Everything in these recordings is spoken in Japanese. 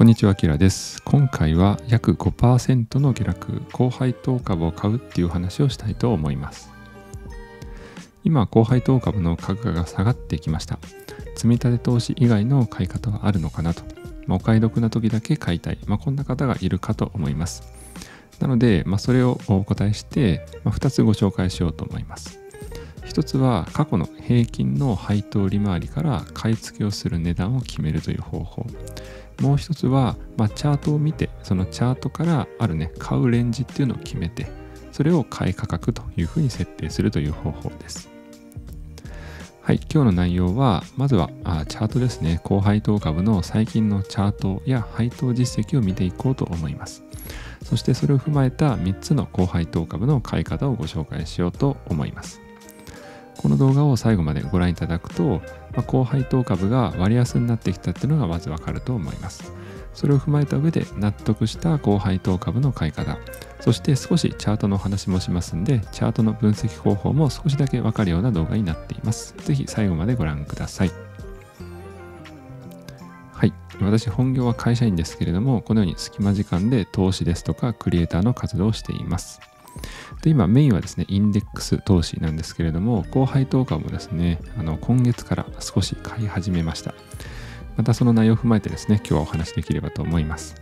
こんにちは、キラです。今回は約5%の下落、高配当株を買うっていう話をしたいと思います。今、高配当株の価格が下がってきました。積立投資以外の買い方はあるのかなと。まあ、お買い得な時だけ買いたい。まあ、こんな方がいるかと思います。なので、まあ、それをお答えして、ま2つご紹介しようと思います。1つは過去の平均の配当利回りから買い付けをする値段を決めるという方法。もう一つは、まあ、チャートを見てそのチャートからあるね買うレンジっていうのを決めてそれを買い価格というふうに設定するという方法ですはい今日の内容はまずはあチャートですね高配当株の最近のチャートや配当実績を見ていこうと思いますそしてそれを踏まえた3つの高配当株の買い方をご紹介しようと思いますこの動画を最後までご覧いただくと、まあ、高配当株が割安になってきたっていうのがまずわかると思います。それを踏まえた上で納得した高配当株の買い方、そして少しチャートの話もしますんで、チャートの分析方法も少しだけわかるような動画になっています。是非最後までご覧ください。はい。私、本業は会社員ですけれども、このように隙間時間で投資ですとかクリエイターの活動をしています。で今メインはですねインデックス投資なんですけれども後輩等価もですねあの今月から少し買い始めましたまたその内容を踏まえてですね今日はお話できればと思います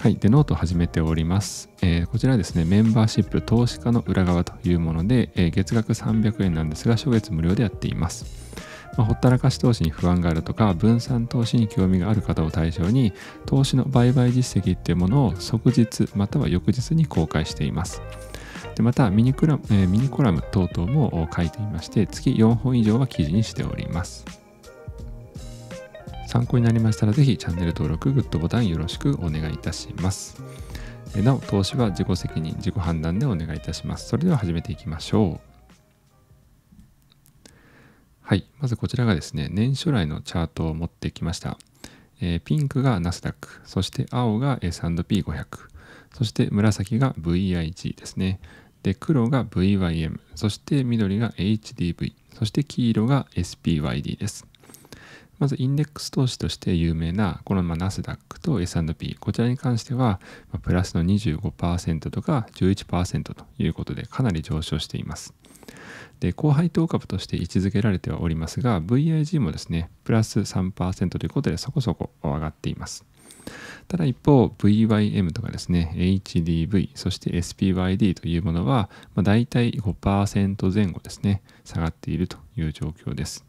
はい。で、ノートを始めております。えー、こちらですね、メンバーシップ投資家の裏側というもので、えー、月額300円なんですが、初月無料でやっています。まあ、ほったらかし投資に不安があるとか分散投資に興味がある方を対象に投資の売買実績っていうものを即日または翌日に公開しています。でまたミニクラ、えー、ミニコラム等々も書いていまして月4本以上は記事にしております。参考になりましたら是非チャンネル登録、グッドボタンよろしくお願いいたします。なお、投資は自己責任、自己判断でお願いいたします。それでは始めていきましょう。はい、まずこちらがですね、年初来のチャートを持ってきました。えー、ピンクがナスダック、そして青が S&P500、そして紫が VIG ですね。で、黒が VYM、そして緑が HDV、そして黄色が SPYD です。まずインデックス投資として有名なこのまナスダックと S&P こちらに関してはプラスの25%とか11%ということでかなり上昇しています。で後配当株として位置づけられてはおりますが VIG もですねプラス3%ということでそこそこ上がっていますただ一方 VYM とかですね HDV そして SPYD というものは、まあ、大体5%前後ですね下がっているという状況です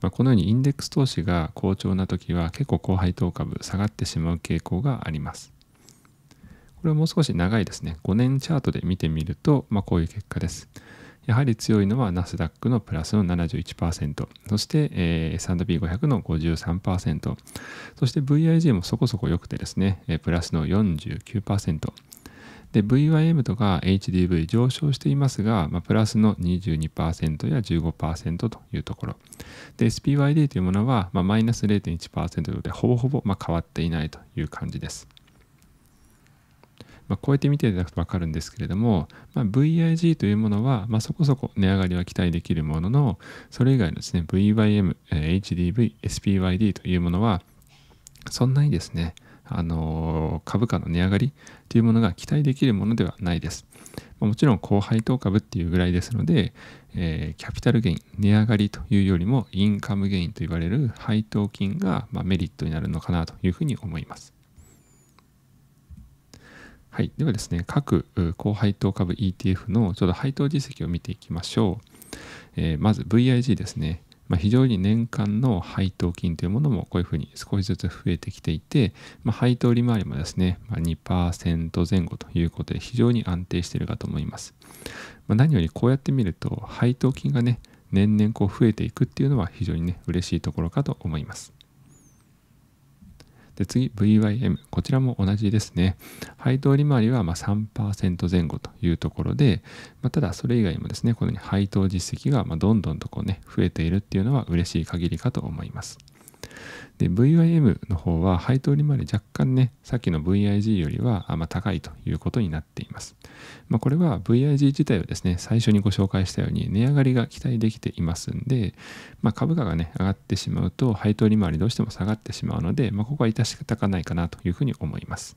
まあ、このようにインデックス投資が好調な時は結構高配当株下がってしまう傾向があります。これはもう少し長いですね5年チャートで見てみると、まあ、こういう結果です。やはり強いのはナスダックのプラスの71%、そして、えー、S&P500 の53%、そして VIG もそこそこ良くてですね、えー、プラスの49%。で、VYM とか HDV 上昇していますが、まあ、プラスの22%や15%というところ。で、SPYD というものは、まあ、マイナス0.1%で、ほぼほぼ、まあ、変わっていないという感じです。まあ、超えて見ていただくと分かるんですけれども、まあ、VIG というものは、まあ、そこそこ値上がりは期待できるものの、それ以外のですね、VYM、HDV、SPYD というものは、そんなにですね、あの株価の値上がりというものが期待できるものではないです。もちろん高配当株っていうぐらいですので、えー、キャピタルゲイン、値上がりというよりもインカムゲインと言われる配当金が、まあ、メリットになるのかなというふうに思います。はい、ではですね各高配当株 ETF のちょっと配当実績を見ていきましょう、えー、まず VIG ですね、まあ、非常に年間の配当金というものもこういうふうに少しずつ増えてきていて、まあ、配当利回りもですね、まあ、2%前後ということで非常に安定しているかと思います、ま何よりこうやって見ると配当金がね年々こう増えていくっていうのは非常にね嬉しいところかと思いますで次 VYM こちらも同じですね配当利回りはま3%前後というところで、まあ、ただそれ以外もですねこのように配当実績がまどんどんとこうね増えているっていうのは嬉しい限りかと思いますで VIM の方は配当利回り若干ねさっきの VIG よりはま高いということになっています、まあ、これは VIG 自体をですね最初にご紹介したように値上がりが期待できていますんで、まあ、株価がね上がってしまうと配当利回りどうしても下がってしまうので、まあ、ここは致し方ないかなというふうに思います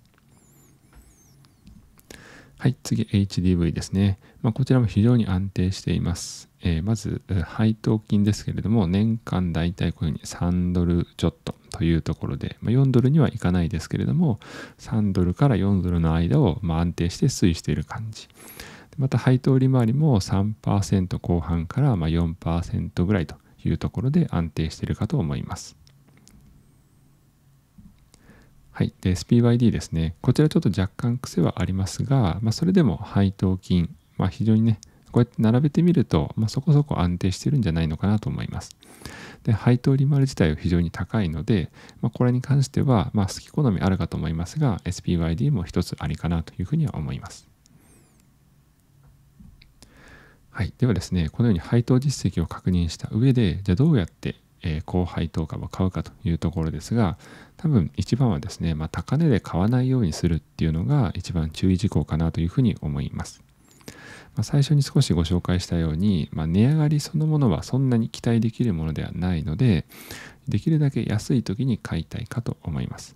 はい、次 HDV ですね。まあ、こちらも非常に安定しています。えー、まず、配当金ですけれども、年間大体こういうふうに3ドルちょっとというところで、まあ、4ドルにはいかないですけれども、3ドルから4ドルの間をま安定して推移している感じ。また、配当利回りも3%後半からま4%ぐらいというところで安定しているかと思います。はい、で SPYD ですね。こちらちょっと若干癖はありますが、まあ、それでも配当金、まあ、非常にね、こうやって並べてみると、まあ、そこそこ安定してるんじゃないのかなと思います。で、配当利回り自体は非常に高いので、まあ、これに関しては、まあ、好き好みあるかと思いますが、SPYD も一つありかなというふうには思います。はい、ではですね、このように配当実績を確認した上で、じゃあどうやってえー、後輩とかを買うかというところですが多分一番はですね、まあ、高値で買わないようにするっていうのが一番注意事項かなというふうに思います。まあ、最初に少しご紹介したように、まあ、値上がりそのものはそんなに期待できるものではないのでできるだけ安い時に買いたいかと思います。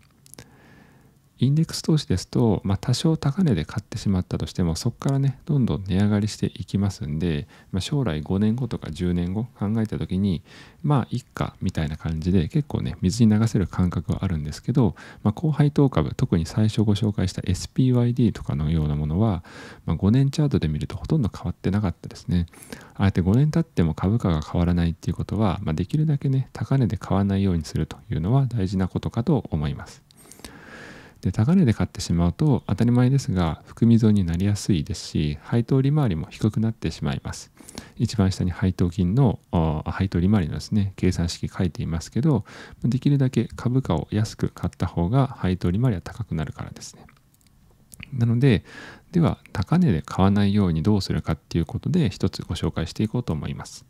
インデックス投資ですと、まあ、多少高値で買ってしまったとしてもそこからねどんどん値上がりしていきますんで、まあ、将来5年後とか10年後考えた時にまあ一家みたいな感じで結構ね水に流せる感覚はあるんですけど、まあ、高配当株特に最初ご紹介した SPYD とかのようなものは、まあ、5年チャートで見るとほとんど変わってなかったですねあえて5年経っても株価が変わらないっていうことは、まあ、できるだけね高値で買わないようにするというのは大事なことかと思いますで高値で買ってしまうと当たり前ですが含み損になりやすいですし配当利回りも低くなってしまいます一番下に配当金の配当利回りのですね計算式書いていますけどできるだけ株価を安く買った方が配当利回りは高くなるからですねなのででは高値で買わないようにどうするかっていうことで一つご紹介していこうと思います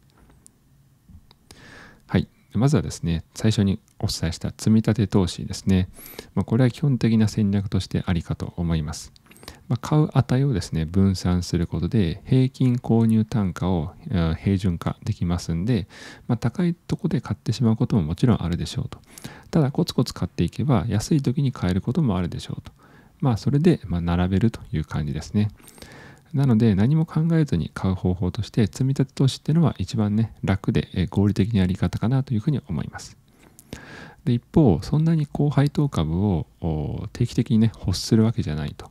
まずはですね、最初にお伝えした積立投資ですね。まあ、これは基本的な戦略としてありかと思います。まあ、買う値をですね、分散することで、平均購入単価を平準化できますんで、まあ、高いとこで買ってしまうことももちろんあるでしょうと。ただ、コツコツ買っていけば、安い時に買えることもあるでしょうと。まあ、それで、ま並べるという感じですね。なので何も考えずに買う方法として積み立て投資っていうのは一番ね楽で合理的なやり方かなというふうに思います。で一方そんなに高配当株を定期的にね欲するわけじゃないと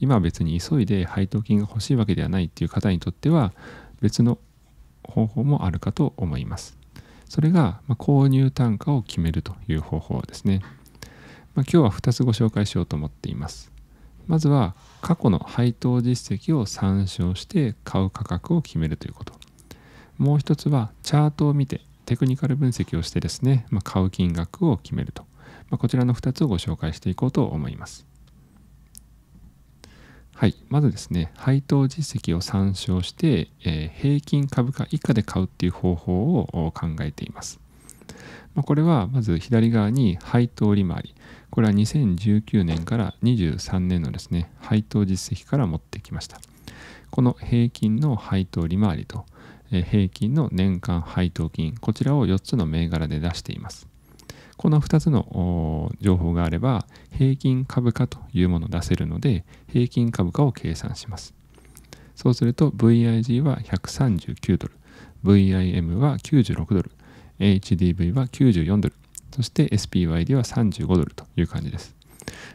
今は別に急いで配当金が欲しいわけではないっていう方にとっては別の方法もあるかと思います。それが、ま購入単価を決めるという方法ですね。まあ、今日は2つご紹介しようと思っています。まずは過去の配当実績を参照して買う価格を決めるということもう一つはチャートを見てテクニカル分析をしてですね、まあ、買う金額を決めると、まあ、こちらの2つをご紹介していこうと思いますはいまずですね配当実績を参照して、えー、平均株価以下で買うっていう方法を考えていますまあ、これはまず左側に配当利回りこれは2019年から23年のですね配当実績から持ってきましたこの平均の配当利回りと平均の年間配当金こちらを4つの銘柄で出していますこの2つの情報があれば平均株価というものを出せるので平均株価を計算しますそうすると VIG は139ドル VIM は96ドル HDV は94ドル、そして SPYD は35ドルという感じです。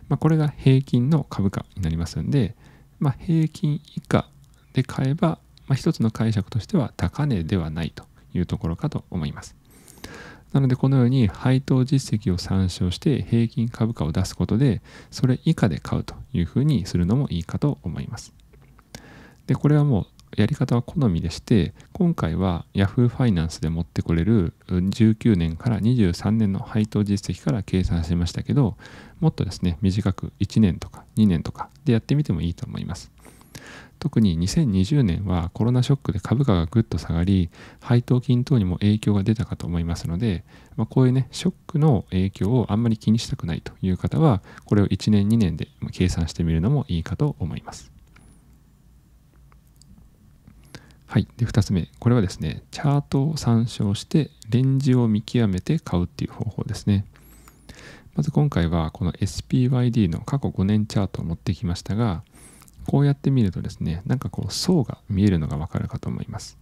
まあ、これが平均の株価になりますんで、まあ、平均以下で買えば、まあ、一つの解釈としては高値ではないというところかと思います。なのでこのように配当実績を参照して平均株価を出すことでそれ以下で買うというふうにするのもいいかと思います。でこれはもうやり方は好みでして今回は Yahoo ファイナンスで持ってこれる19年から23年の配当実績から計算しましたけどもっとですね短く1年とか2年とかでやってみてもいいと思います特に2020年はコロナショックで株価がぐっと下がり配当金等にも影響が出たかと思いますので、まあ、こういうねショックの影響をあんまり気にしたくないという方はこれを1年2年で計算してみるのもいいかと思いますはい、で2つ目これはですねチャートを参照してレンジを見極めて買うっていう方法ですねまず今回はこの SPYD の過去5年チャートを持ってきましたがこうやって見るとですねなんかこう層が見えるのがわかるかと思います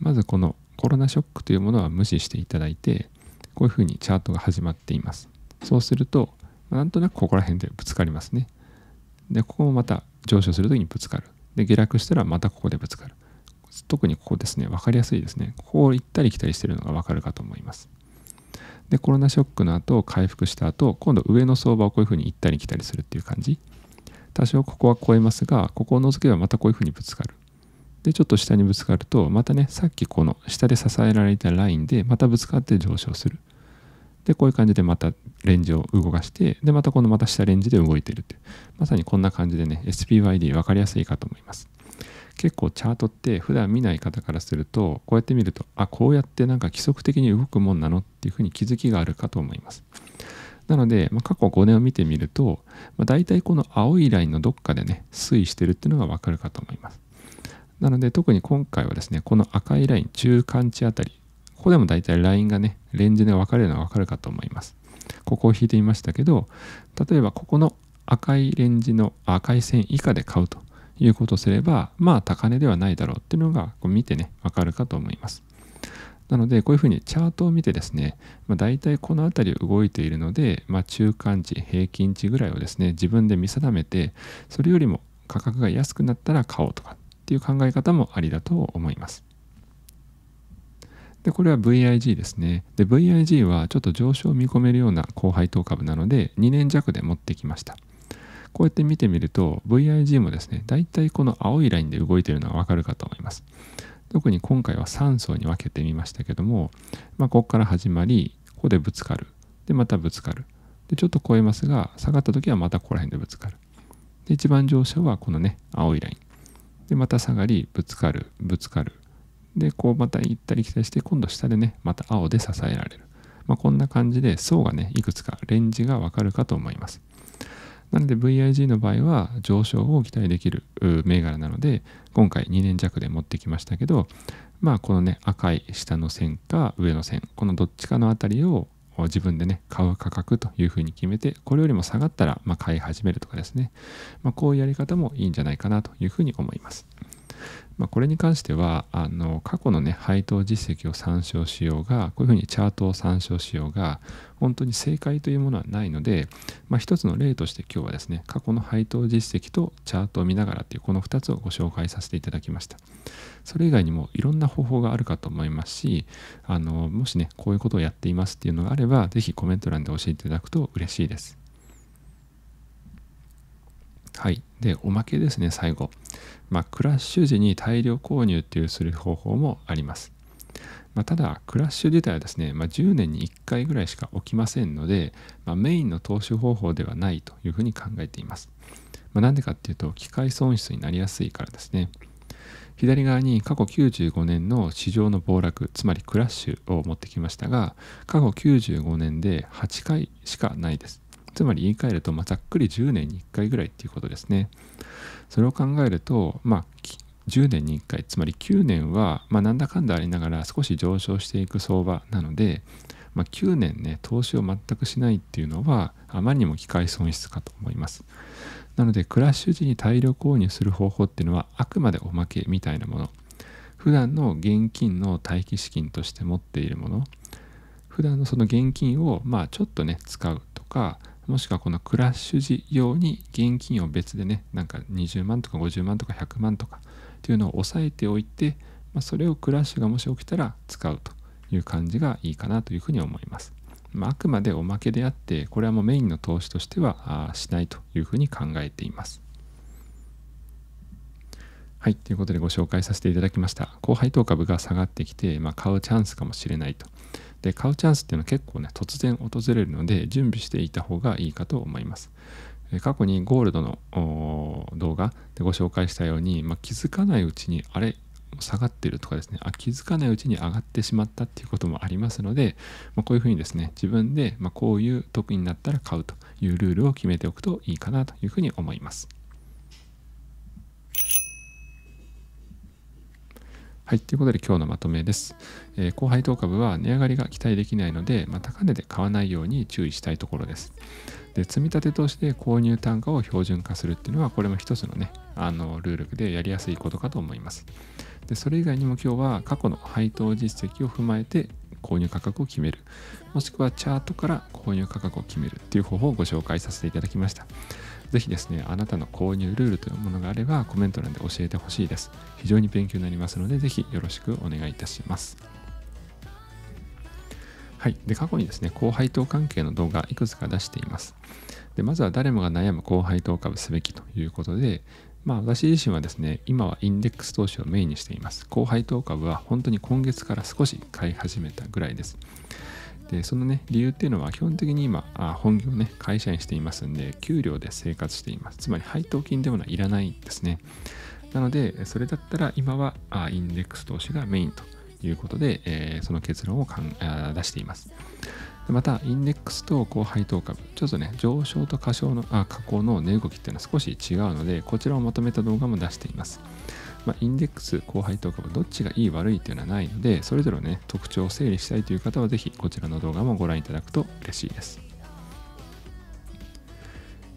まずこのコロナショックというものは無視していただいてこういうふうにチャートが始まっていますそうするとなんとなくここら辺でぶつかりますねでここもまた上昇するときにぶつかるで下落したらまたここでぶつかる特にここですね、分かりやすいですね。ここを行ったり来たりしてるのが分かるかと思います。で、コロナショックの後、回復した後、今度上の相場をこういうふうに行ったり来たりするっていう感じ。多少ここは超えますが、ここを除けばまたこういうふうにぶつかる。で、ちょっと下にぶつかると、またね、さっきこの下で支えられたラインで、またぶつかって上昇する。で、こういう感じでまたレンジを動かして、で、またこのまた下レンジで動いてるって。まさにこんな感じでね、SPYD 分かりやすいかと思います。結構チャートって普段見ない方からするとこうやって見るとあこうやってなんか規則的に動くもんなのっていうふうに気づきがあるかと思います。なので、まあ、過去5年を見てみると、まあ、大体この青いラインのどっかでね推移してるっていうのがわかるかと思います。なので特に今回はですねこの赤いライン中間値あたりここでも大体ラインがねレンジで分かれるのはわかるかと思います。ここを引いてみましたけど例えばここの赤いレンジの赤い線以下で買うということをすれば、まあ高値ではないだろうっていうのがこう見てね、わかるかと思います。なので、こういうふうにチャートを見てですね、まあ、大体この辺り動いているので、まあ、中間値、平均値ぐらいをですね、自分で見定めて、それよりも価格が安くなったら買おうとかっていう考え方もありだと思います。で、これは VIG ですね。で、VIG はちょっと上昇を見込めるような高配当株なので、2年弱で持ってきました。こうやって見てみると VIG もですねだいたいこの青いラインで動いてるのがわかるかと思います特に今回は3層に分けてみましたけども、まあ、ここから始まりここでぶつかるでまたぶつかるでちょっと超えますが下がった時はまたここら辺でぶつかるで一番上昇はこのね青いラインでまた下がりぶつかるぶつかるでこうまた行ったり来たりして今度下でねまた青で支えられる、まあ、こんな感じで層がねいくつかレンジがわかるかと思いますなので VIG の場合は上昇を期待できる銘柄なので、今回2年弱で持ってきましたけど、まあこのね、赤い下の線か上の線、このどっちかの辺りを自分でね、買う価格というふうに決めて、これよりも下がったら、ま買い始めるとかですね、まあ、こういうやり方もいいんじゃないかなというふうに思います。まあ、これに関してはあの過去の、ね、配当実績を参照しようがこういうふうにチャートを参照しようが本当に正解というものはないので、まあ、一つの例として今日はですね過去の配当実績とチャートを見ながらというこの2つをご紹介させていただきましたそれ以外にもいろんな方法があるかと思いますしあのもしねこういうことをやっていますっていうのがあれば是非コメント欄で教えていただくと嬉しいですはいでおまけですね最後まあ、クラッシュ時に大量購入っていうする方法もあります。まあ、ただ、クラッシュ自体はですね、まあ、10年に1回ぐらいしか起きませんので、まあ、メインの投資方法ではないというふうに考えています。まな、んでかっていうと、機械損失になりやすいからですね。左側に過去95年の市場の暴落、つまりクラッシュを持ってきましたが、過去95年で8回しかないです。つまり言い換えると、まあ、ざっくり10年に1回ぐらいっていうことですね。それを考えると、まあ、10年に1回、つまり9年は、まあ、なんだかんだありながら少し上昇していく相場なので、まあ、9年ね、投資を全くしないっていうのは、あまりにも機会損失かと思います。なので、クラッシュ時に体力購入する方法っていうのは、あくまでおまけみたいなもの。普段の現金の待機資金として持っているもの。普段のその現金を、まあ、ちょっとね、使うとか、もしくはこのクラッシュ時用に現金を別でね、なんか20万とか50万とか100万とかっていうのを抑えておいて、まあ、それをクラッシュがもし起きたら使うという感じがいいかなというふうに思います。まあ、あくまでおまけであって、これはもうメインの投資としてはしないというふうに考えています。はい、ということでご紹介させていただきました。後輩当株が下がってきて、まあ、買うチャンスかもしれないとで買うチャンスっていうのは結構ね突然訪れるので準備していた方がいいかと思います過去にゴールドの動画でご紹介したように、まあ、気づかないうちにあれ下がってるとかですねあ気づかないうちに上がってしまったっていうこともありますので、まあ、こういうふうにですね自分で、まこういう得意になったら買うというルールを決めておくといいかなというふうに思います。はい。ということで今日のまとめです。えー、後配当株は値上がりが期待できないので、まあ、高値で買わないように注意したいところです。で、積立て投資で購入単価を標準化するっていうのは、これも一つのね、あの、ルールでやりやすいことかと思います。で、それ以外にも今日は過去の配当実績を踏まえて購入価格を決める。もしくはチャートから購入価格を決めるっていう方法をご紹介させていただきました。ぜひですね、あなたの購入ルールというものがあればコメント欄で教えてほしいです。非常に勉強になりますので、ぜひよろしくお願いいたします。はい。で、過去にですね、高配当関係の動画いくつか出しています。で、まずは誰もが悩む高配当株すべきということで、まあ私自身はですね、今はインデックス投資をメインにしています。高配当株は本当に今月から少し買い始めたぐらいです。でそのね理由っていうのは基本的に今あ本業ね会社員していますんで給料で生活していますつまり配当金でもないらないですねなのでそれだったら今はあインデックス投資がメインということで、えー、その結論をかんあ出していますまた、インデックスと高配当株、ちょっとね、上昇と過小のあ下降の値動きっていうのは少し違うので、こちらをまとめた動画も出しています。まあ、インデックス、後輩とかはどっちがいい悪いっていうのはないので、それぞれね、特徴を整理したいという方はぜひこちらの動画もご覧いただくと嬉しいです。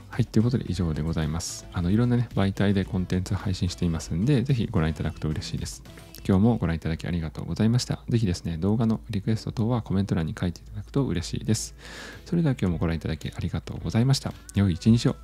はい、ということで以上でございます。あの、いろんなね、媒体でコンテンツ配信していますんで、ぜひご覧いただくと嬉しいです。今日もご覧いただきありがとうございました。ぜひですね、動画のリクエスト等はコメント欄に書いていただくと嬉しいです。それでは今日もご覧いただきありがとうございました。良い一日を。